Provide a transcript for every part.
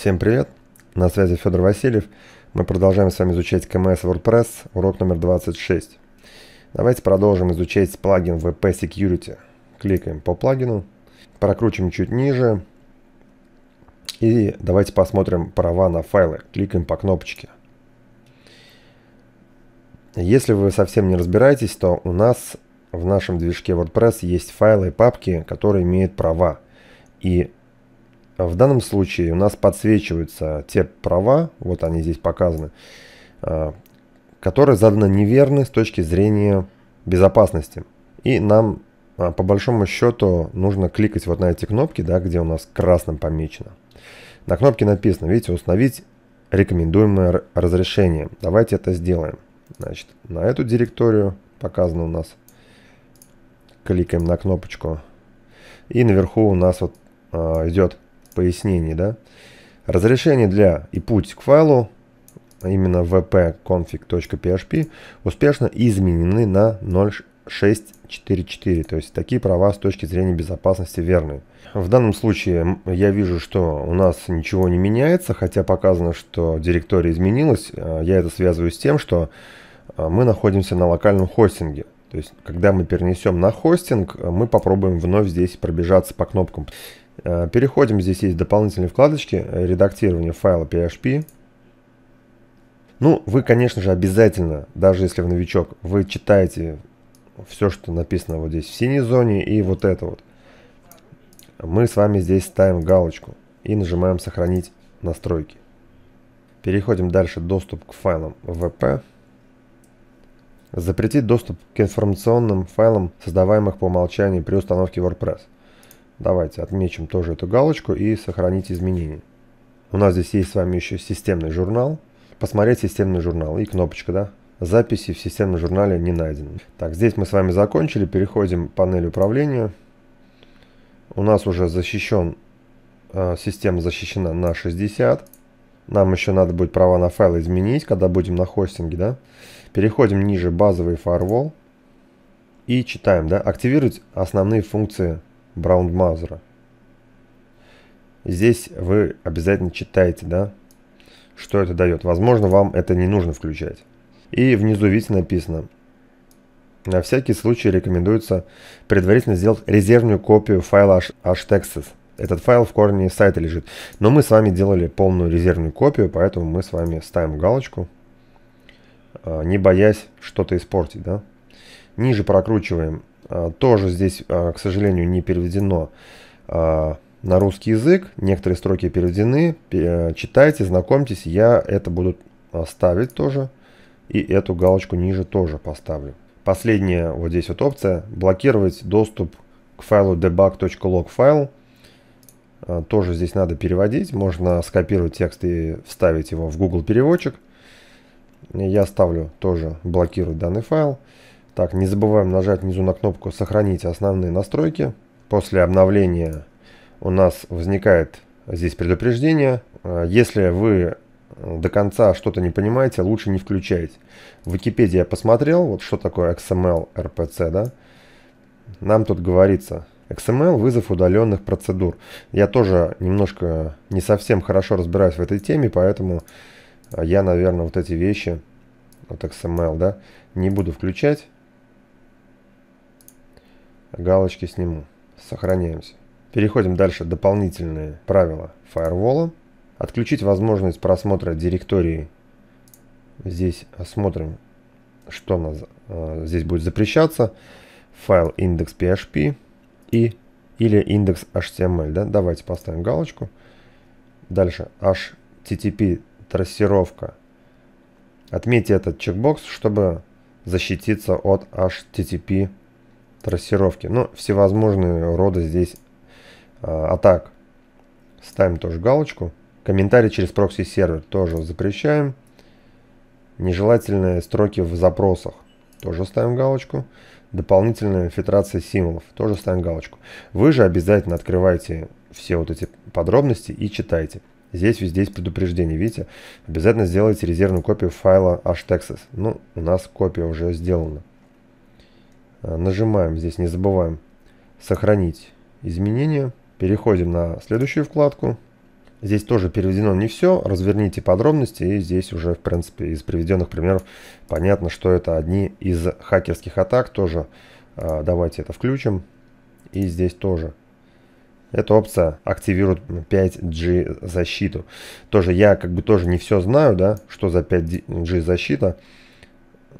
Всем привет, на связи Федор Васильев. Мы продолжаем с вами изучать КМС WordPress, урок номер 26. Давайте продолжим изучать плагин VP Security. Кликаем по плагину, прокручиваем чуть ниже. И давайте посмотрим права на файлы. Кликаем по кнопочке. Если вы совсем не разбираетесь, то у нас в нашем движке WordPress есть файлы и папки, которые имеют права. И в данном случае у нас подсвечиваются те права, вот они здесь показаны, э, которые заданы неверны с точки зрения безопасности. И нам э, по большому счету нужно кликать вот на эти кнопки, да, где у нас красным помечено. На кнопке написано, видите, установить рекомендуемое разрешение. Давайте это сделаем. Значит, на эту директорию показано у нас. Кликаем на кнопочку. И наверху у нас вот э, идет пояснений, да. Разрешение для и путь к файлу, а именно vpconfig.php, успешно изменены на 0.644, то есть такие права с точки зрения безопасности верны. В данном случае я вижу, что у нас ничего не меняется, хотя показано, что директория изменилась. А, я это связываю с тем, что а, мы находимся на локальном хостинге. То есть, когда мы перенесем на хостинг, мы попробуем вновь здесь пробежаться по кнопкам. Э, переходим, здесь есть дополнительные вкладочки, э, редактирование файла PHP. Ну, вы, конечно же, обязательно, даже если вы новичок, вы читаете все, что написано вот здесь в синей зоне и вот это вот. Мы с вами здесь ставим галочку и нажимаем «Сохранить настройки». Переходим дальше «Доступ к файлам VP». Запретить доступ к информационным файлам, создаваемых по умолчанию при установке WordPress – Давайте отмечим тоже эту галочку и сохранить изменения. У нас здесь есть с вами еще системный журнал. Посмотреть системный журнал и кнопочка, да? Записи в системном журнале не найдены. Так, здесь мы с вами закончили. Переходим к панели управления. У нас уже защищен, э, система защищена на 60. Нам еще надо будет права на файлы изменить, когда будем на хостинге, да? Переходим ниже базовый фаервол и читаем, да? Активировать основные функции Браунмазера. Здесь вы обязательно читаете, да, что это дает. Возможно, вам это не нужно включать. И внизу, видите, написано. На всякий случай рекомендуется предварительно сделать резервную копию файла htexas. Этот файл в корне сайта лежит. Но мы с вами делали полную резервную копию, поэтому мы с вами ставим галочку, а, не боясь что-то испортить. Да? Ниже прокручиваем Э, тоже здесь, э, к сожалению, не переведено э, на русский язык. Некоторые строки переведены. Читайте, знакомьтесь. Я это буду ставить тоже. И эту галочку ниже тоже поставлю. Последняя вот здесь вот опция. Блокировать доступ к файлу debug.log файл. Тоже здесь надо переводить. Можно скопировать текст и вставить его в Google переводчик. Я ставлю тоже блокировать данный файл. Так, не забываем нажать внизу на кнопку «Сохранить основные настройки». После обновления у нас возникает здесь предупреждение. Э, если вы э, до конца что-то не понимаете, лучше не включать. В Википедии я посмотрел, вот что такое XML RPC, да? Нам тут говорится XML – вызов удаленных процедур. Я тоже немножко не совсем хорошо разбираюсь в этой теме, поэтому э, я, наверное, вот эти вещи, вот XML, да, не буду включать галочки сниму. Сохраняемся. Переходим дальше. Дополнительные правила фаервола. Отключить возможность просмотра директории. Здесь смотрим, что у нас э, здесь будет запрещаться. Файл index.php и, или index.html, Да? Давайте поставим галочку. Дальше HTTP трассировка. Отметьте этот чекбокс, чтобы защититься от HTTP трассировки. Но ну, всевозможные рода здесь а, атак. Ставим тоже галочку. Комментарий через прокси-сервер тоже запрещаем. Нежелательные строки в запросах тоже ставим галочку. Дополнительная фильтрация символов тоже ставим галочку. Вы же обязательно открываете все вот эти подробности и читайте. Здесь везде есть предупреждение, видите? Обязательно сделайте резервную копию файла htexas. Ну, у нас копия уже сделана. Э, нажимаем здесь, не забываем сохранить изменения. Переходим на следующую вкладку. Здесь тоже переведено не все, разверните подробности, и здесь уже, в принципе, из приведенных примеров понятно, что это одни из хакерских атак тоже. Э, давайте это включим. И здесь тоже. Эта опция активирует 5G защиту. Тоже я как бы тоже не все знаю, да, что за 5G защита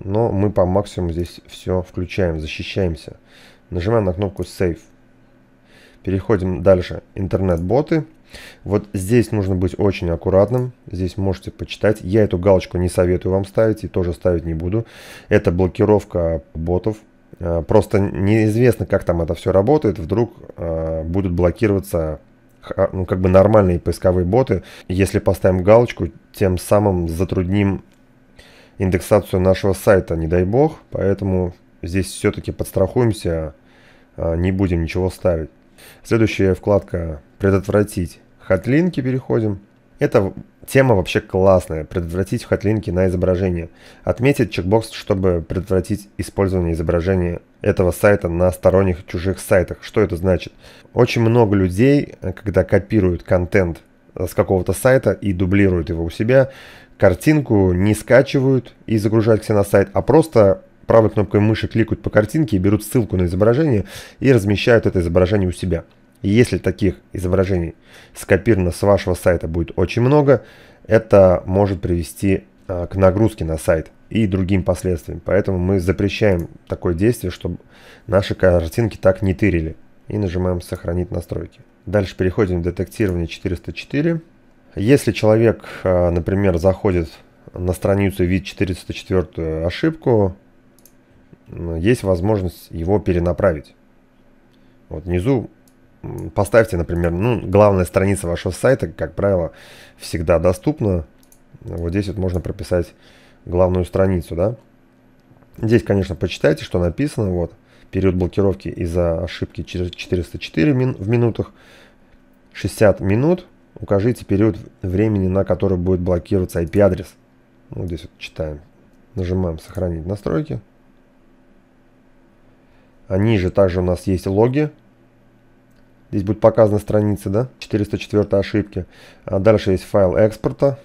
но мы по максимуму здесь все включаем, защищаемся. Нажимаем на кнопку Save. Переходим дальше. Интернет-боты. Вот здесь нужно быть очень аккуратным. Здесь можете почитать. Я эту галочку не советую вам ставить и тоже ставить не буду. Это блокировка ботов. Э, просто неизвестно, как там это все работает. Вдруг э, будут блокироваться ну, как бы нормальные поисковые боты. Если поставим галочку, тем самым затрудним индексацию нашего сайта, не дай бог, поэтому здесь все-таки подстрахуемся, а, не будем ничего ставить. Следующая вкладка «Предотвратить». Хатлинки переходим. Это тема вообще классная. Предотвратить хатлинки на изображение. Отметить чекбокс, чтобы предотвратить использование изображения этого сайта на сторонних чужих сайтах. Что это значит? Очень много людей, э, когда копируют контент э, с какого-то сайта и дублируют его у себя, картинку не скачивают и загружают к себе на сайт, а просто правой кнопкой мыши кликают по картинке и берут ссылку на изображение и размещают это изображение у себя. Если таких изображений скопировано с вашего сайта будет очень много, это может привести а, к нагрузке на сайт и другим последствиям. Поэтому мы запрещаем такое действие, чтобы наши картинки так не тырили. И нажимаем «Сохранить настройки». Дальше переходим в детектирование 404. Если человек, э, например, заходит на страницу и видит 404 ошибку, есть возможность его перенаправить. Вот внизу поставьте, например, ну, главная страница вашего сайта, как правило, всегда доступна. Вот здесь вот можно прописать главную страницу, да. Здесь, конечно, почитайте, что написано, вот. Период блокировки из-за ошибки 404 мин в минутах, 60 минут – Укажите период времени, на который будет блокироваться IP-адрес. Вот здесь вот читаем. Нажимаем «Сохранить настройки». А ниже также у нас есть логи. Здесь будет показана страница, да? 404 ошибки. А дальше есть файл экспорта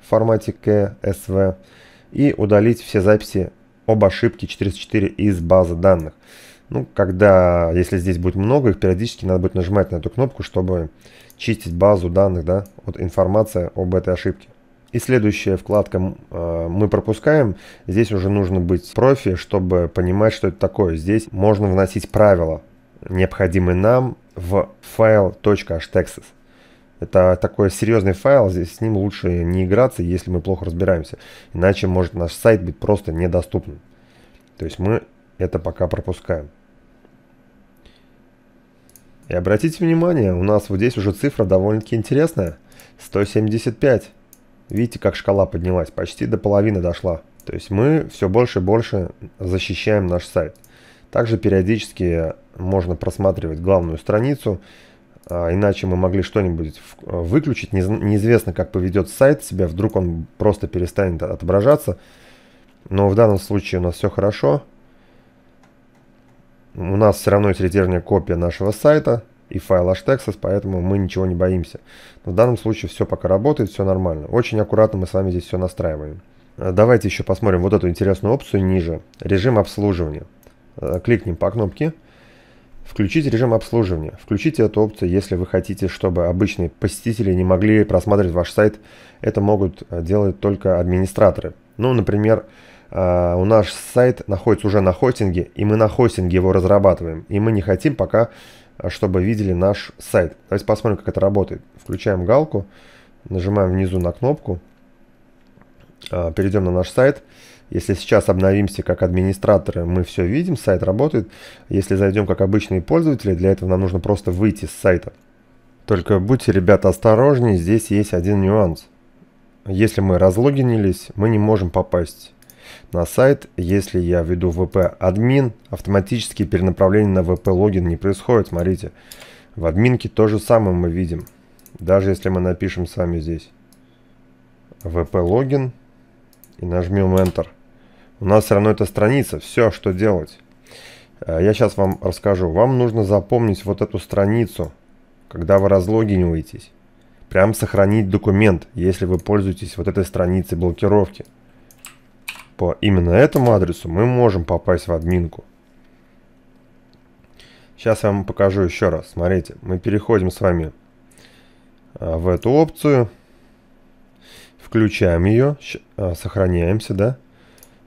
в формате CSV. И удалить все записи об ошибке 404 из базы данных. Ну, когда, если здесь будет много, их периодически надо будет нажимать на эту кнопку, чтобы чистить базу данных, да, вот информация об этой ошибке. И следующая вкладка э, мы пропускаем. Здесь уже нужно быть профи, чтобы понимать, что это такое. Здесь можно вносить правила, необходимые нам в файл .htexas. Это такой серьезный файл, здесь с ним лучше не играться, если мы плохо разбираемся. Иначе может наш сайт быть просто недоступным. То есть мы это пока пропускаем. И обратите внимание, у нас вот здесь уже цифра довольно-таки интересная. 175. Видите, как шкала поднялась? Почти до половины дошла. То есть мы все больше и больше защищаем наш сайт. Также периодически можно просматривать главную страницу, а, иначе мы могли что-нибудь выключить. Неизвестно, как поведет сайт себя, вдруг он просто перестанет отображаться. Но в данном случае у нас все хорошо у нас все равно есть резервная копия нашего сайта и файл hashtags, поэтому мы ничего не боимся. Но в данном случае все пока работает, все нормально. Очень аккуратно мы с вами здесь все настраиваем. Э, давайте еще посмотрим вот эту интересную опцию ниже. Режим обслуживания. Э, кликнем по кнопке. Включить режим обслуживания. Включите эту опцию, если вы хотите, чтобы обычные посетители не могли просматривать ваш сайт. Это могут э, делать только администраторы. Ну, например, а, у нас сайт находится уже на хостинге, и мы на хостинге его разрабатываем. И мы не хотим пока, а, чтобы видели наш сайт. Давайте посмотрим, как это работает. Включаем галку, нажимаем внизу на кнопку, а, перейдем на наш сайт. Если сейчас обновимся как администраторы, мы все видим, сайт работает. Если зайдем как обычные пользователи, для этого нам нужно просто выйти с сайта. Только будьте, ребята, осторожнее, здесь есть один нюанс. Если мы разлогинились, мы не можем попасть на сайт. Если я введу VP админ, автоматически перенаправление на VP логин не происходит. Смотрите, в админке то же самое мы видим. Даже если мы напишем с вами здесь VP логин и нажмем Enter. У нас все равно эта страница, все, что делать. Э, я сейчас вам расскажу. Вам нужно запомнить вот эту страницу, когда вы разлогиниваетесь. Прям сохранить документ, если вы пользуетесь вот этой страницей блокировки по именно этому адресу мы можем попасть в админку. Сейчас я вам покажу еще раз. Смотрите, мы переходим с вами а, в эту опцию. Включаем ее, а, сохраняемся, да.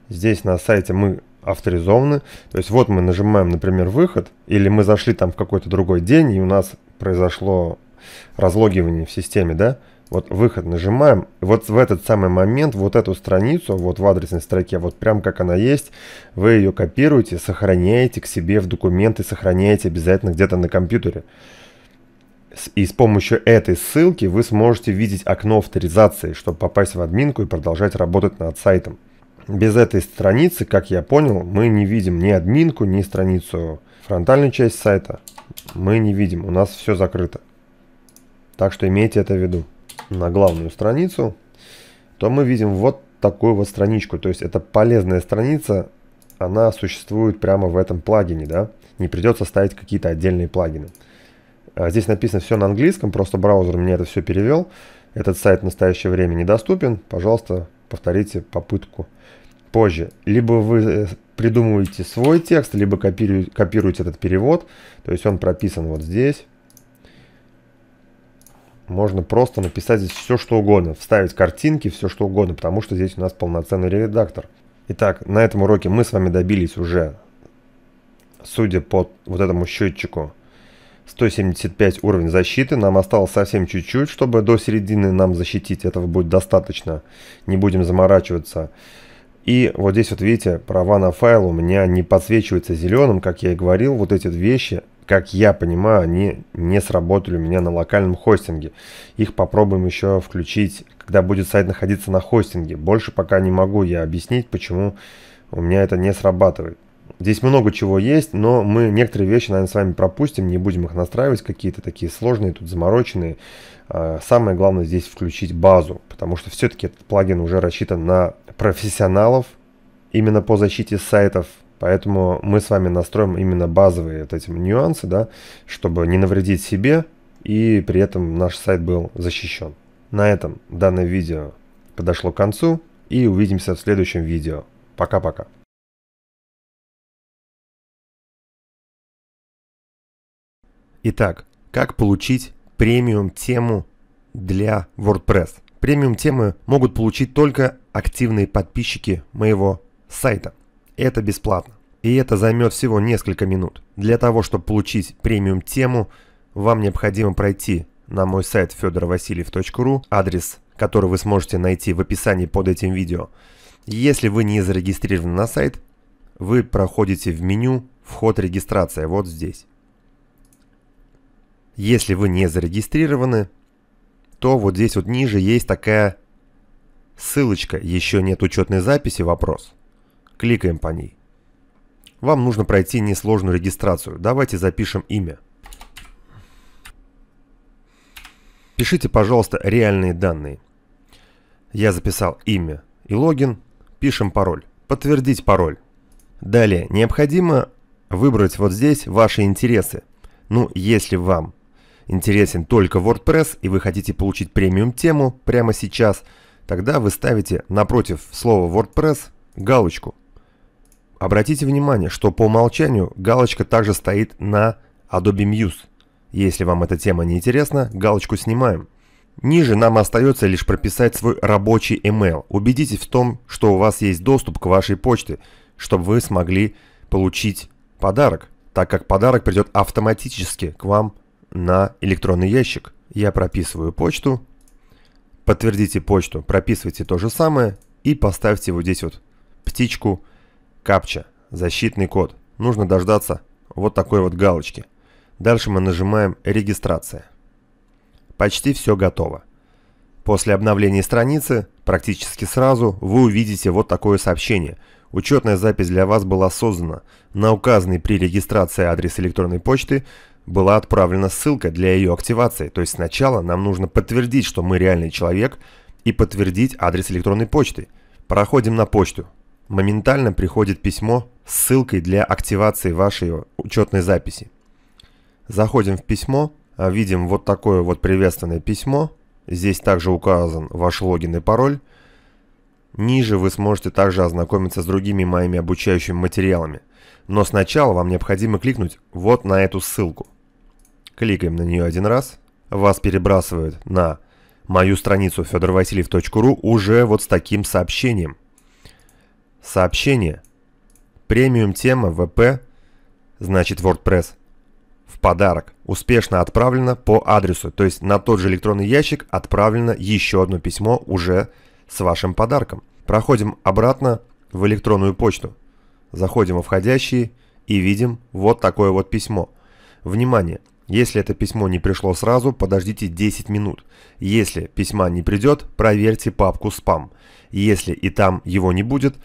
Здесь на сайте мы авторизованы. То есть вот мы нажимаем, например, выход, или мы зашли там в какой-то другой день, и у нас произошло разлогивание в системе, да. Вот выход нажимаем, вот в этот самый момент вот эту страницу, вот в адресной строке, вот прям как она есть, вы ее копируете, сохраняете к себе в документы, сохраняете обязательно где-то на компьютере. И с помощью этой ссылки вы сможете видеть окно авторизации, чтобы попасть в админку и продолжать работать над сайтом. Без этой страницы, как я понял, мы не видим ни админку, ни страницу фронтальную часть сайта. Мы не видим, у нас все закрыто. Так что имейте это в виду на главную страницу, то мы видим вот такую вот страничку. То есть это полезная страница, она существует прямо в этом плагине, да. Не придется ставить какие-то отдельные плагины. А здесь написано все на английском, просто браузер мне это все перевел. Этот сайт в настоящее время недоступен. Пожалуйста, повторите попытку позже. Либо вы э, придумываете свой текст, либо копируете, этот перевод. То есть он прописан вот здесь можно просто написать здесь все, что угодно, вставить картинки, все, что угодно, потому что здесь у нас полноценный редактор. Итак, на этом уроке мы с вами добились уже, судя по вот этому счетчику, 175 уровень защиты. Нам осталось совсем чуть-чуть, чтобы до середины нам защитить. Этого будет достаточно. Не будем заморачиваться. И вот здесь вот видите, права на файл у меня не подсвечиваются зеленым, как я и говорил. Вот эти вещи как я понимаю, они не сработали у меня на локальном хостинге. Их попробуем еще включить, когда будет сайт находиться на хостинге. Больше пока не могу я объяснить, почему у меня это не срабатывает. Здесь много чего есть, но мы некоторые вещи, наверное, с вами пропустим, не будем их настраивать, какие-то такие сложные, тут замороченные. А, самое главное здесь включить базу, потому что все-таки этот плагин уже рассчитан на профессионалов, именно по защите сайтов, Поэтому мы с вами настроим именно базовые вот эти нюансы, да, чтобы не навредить себе и при этом наш сайт был защищен. На этом данное видео подошло к концу и увидимся в следующем видео. Пока-пока. Итак, как получить премиум тему для WordPress? Премиум темы могут получить только активные подписчики моего сайта. Это бесплатно. И это займет всего несколько минут. Для того, чтобы получить премиум тему, вам необходимо пройти на мой сайт fedorovasильев.ru, адрес, который вы сможете найти в описании под этим видео. Если вы не зарегистрированы на сайт, вы проходите в меню «Вход регистрация» вот здесь. Если вы не зарегистрированы, то вот здесь вот ниже есть такая ссылочка «Еще нет учетной записи? Вопрос». Кликаем по ней. Вам нужно пройти несложную регистрацию. Давайте запишем имя. Пишите, пожалуйста, реальные данные. Я записал имя и логин. Пишем пароль. Подтвердить пароль. Далее, необходимо выбрать вот здесь ваши интересы. Ну, если вам интересен только WordPress и вы хотите получить премиум тему прямо сейчас, тогда вы ставите напротив слова WordPress галочку Обратите внимание, что по умолчанию галочка также стоит на Adobe Muse. Если вам эта тема не интересна, галочку снимаем. Ниже нам остается лишь прописать свой рабочий email. Убедитесь в том, что у вас есть доступ к вашей почте, чтобы вы смогли получить подарок, так как подарок придет автоматически к вам на электронный ящик. Я прописываю почту, подтвердите почту, прописывайте то же самое и поставьте вот здесь вот птичку Капча. Защитный код. Нужно дождаться вот такой вот галочки. Дальше мы нажимаем «Регистрация». Почти все готово. После обновления страницы, практически сразу, вы увидите вот такое сообщение. Учетная запись для вас была создана. На указанный при регистрации адрес электронной почты была отправлена ссылка для ее активации. То есть сначала нам нужно подтвердить, что мы реальный человек, и подтвердить адрес электронной почты. Проходим на почту моментально приходит письмо с ссылкой для активации вашей учетной записи. Заходим в письмо, а видим вот такое вот приветственное письмо. Здесь также указан ваш логин и пароль. Ниже вы сможете также ознакомиться с другими моими обучающими материалами. Но сначала вам необходимо кликнуть вот на эту ссылку. Кликаем на нее один раз. Вас перебрасывают на мою страницу fedorvasiliev.ru уже вот с таким сообщением. Сообщение. Премиум тема ВП, значит WordPress, в подарок. Успешно отправлено по адресу, то есть на тот же электронный ящик отправлено еще одно письмо уже с вашим подарком. Проходим обратно в электронную почту. Заходим во входящие и видим вот такое вот письмо. Внимание! Если это письмо не пришло сразу, подождите 10 минут. Если письма не придет, проверьте папку «Спам». Если и там его не будет –